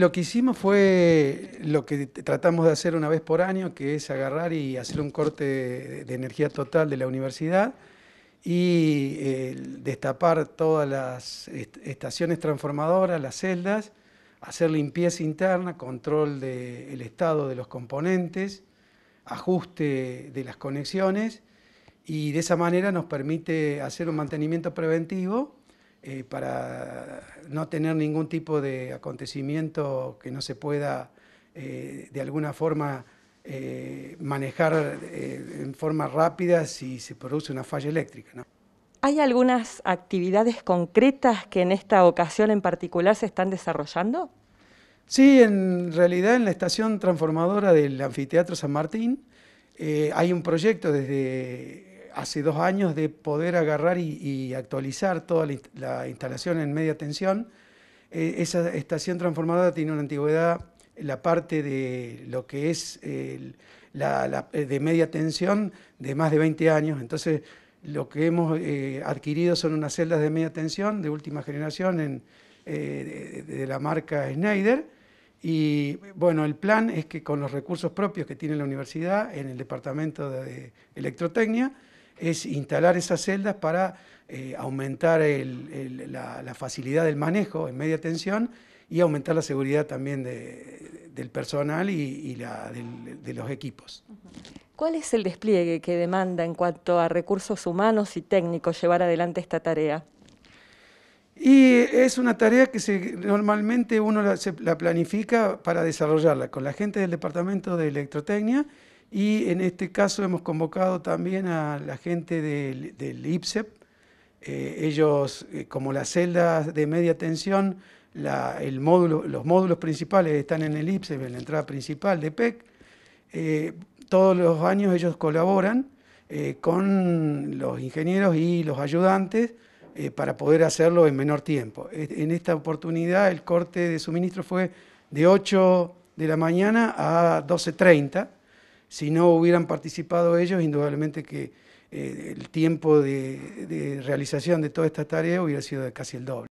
Lo que hicimos fue lo que tratamos de hacer una vez por año, que es agarrar y hacer un corte de, energía total de la universidad y eh, destapar todas las estaciones transformadoras, las celdas, hacer limpieza interna, control del estado de los componentes, ajuste de las conexiones y de esa manera nos permite hacer un mantenimiento preventivo eh, para no tener ningún tipo de acontecimiento que no se pueda eh, de alguna forma eh, manejar en forma rápida si se produce una falla eléctrica. ¿no? ¿Hay algunas actividades concretas que en esta ocasión en particular se están desarrollando? Sí, en realidad en la estación transformadora del Anfiteatro San Martín hay un proyecto desde hace dos años de poder agarrar y, actualizar toda la, instalación en media tensión. Eh, esa estación transformadora tiene una antigüedad, la parte de lo que es la, eh, de media tensión, de más de 20 años. Entonces, lo que hemos eh, adquirido son unas celdas de media tensión de última generación de, de, la marca Schneider. Y bueno, el plan es que con los recursos propios que tiene la universidad en el departamento de electrotecnia, es instalar esas celdas para eh, aumentar la, facilidad del manejo en media tensión y aumentar la seguridad también del personal y, de los equipos. ¿Cuál es el despliegue que demanda en cuanto a recursos humanos y técnicos llevar adelante esta tarea? Y es una tarea que se, normalmente uno se, la planifica para desarrollarla con la gente del Departamento de Electrotecnia y en este caso hemos convocado también a la gente del, IPSEP. E eh, ellos, eh, como las celdas de media tensión, el módulo, los módulos principales están en el IPSEP, e en la entrada principal de PEC. Eh, todos los años ellos colaboran con los ingenieros y los ayudantes para poder hacerlo en menor tiempo. E, en esta oportunidad el corte de suministro fue de 8 de la mañana a 12.30 si no hubieran participado ellos, indudablemente que eh, el tiempo de, de realización de toda esta tarea hubiera sido de casi el doble.